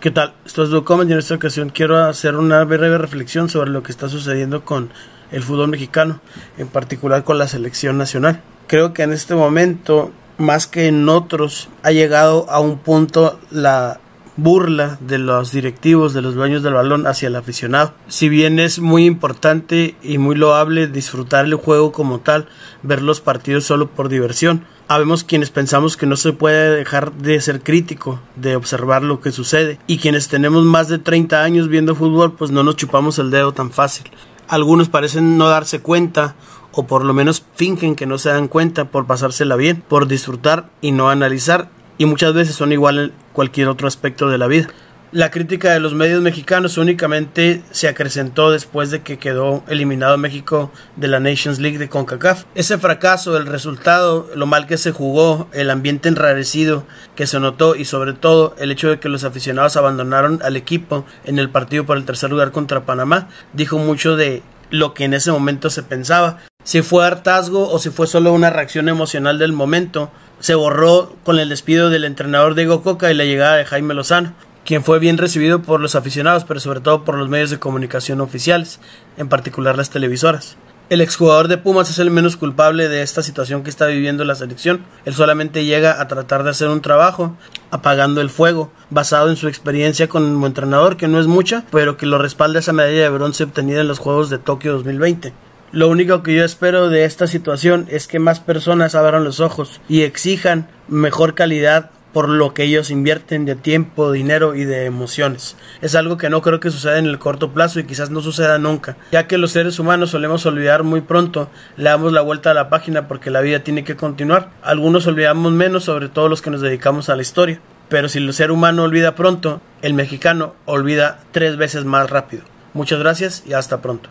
¿Qué tal? Esto es Ducomen y en esta ocasión quiero hacer una breve reflexión sobre lo que está sucediendo con el fútbol mexicano, en particular con la selección nacional. Creo que en este momento, más que en otros, ha llegado a un punto la burla de los directivos, de los dueños del balón hacia el aficionado. Si bien es muy importante y muy loable disfrutar el juego como tal, ver los partidos solo por diversión, habemos quienes pensamos que no se puede dejar de ser crítico, de observar lo que sucede, y quienes tenemos más de 30 años viendo fútbol, pues no nos chupamos el dedo tan fácil. Algunos parecen no darse cuenta o por lo menos fingen que no se dan cuenta por pasársela bien, por disfrutar y no analizar y muchas veces son igual en cualquier otro aspecto de la vida. La crítica de los medios mexicanos únicamente se acrecentó después de que quedó eliminado México de la Nations League de CONCACAF. Ese fracaso, el resultado, lo mal que se jugó, el ambiente enrarecido que se notó y sobre todo el hecho de que los aficionados abandonaron al equipo en el partido por el tercer lugar contra Panamá, dijo mucho de lo que en ese momento se pensaba. Si fue hartazgo o si fue solo una reacción emocional del momento, se borró con el despido del entrenador Diego Coca y la llegada de Jaime Lozano, quien fue bien recibido por los aficionados, pero sobre todo por los medios de comunicación oficiales, en particular las televisoras. El exjugador de Pumas es el menos culpable de esta situación que está viviendo la selección. Él solamente llega a tratar de hacer un trabajo, apagando el fuego, basado en su experiencia como entrenador, que no es mucha, pero que lo respalda esa medalla de bronce obtenida en los Juegos de Tokio 2020. Lo único que yo espero de esta situación es que más personas abran los ojos y exijan mejor calidad por lo que ellos invierten de tiempo, dinero y de emociones. Es algo que no creo que suceda en el corto plazo y quizás no suceda nunca, ya que los seres humanos solemos olvidar muy pronto, le damos la vuelta a la página porque la vida tiene que continuar. Algunos olvidamos menos, sobre todo los que nos dedicamos a la historia, pero si el ser humano olvida pronto, el mexicano olvida tres veces más rápido. Muchas gracias y hasta pronto.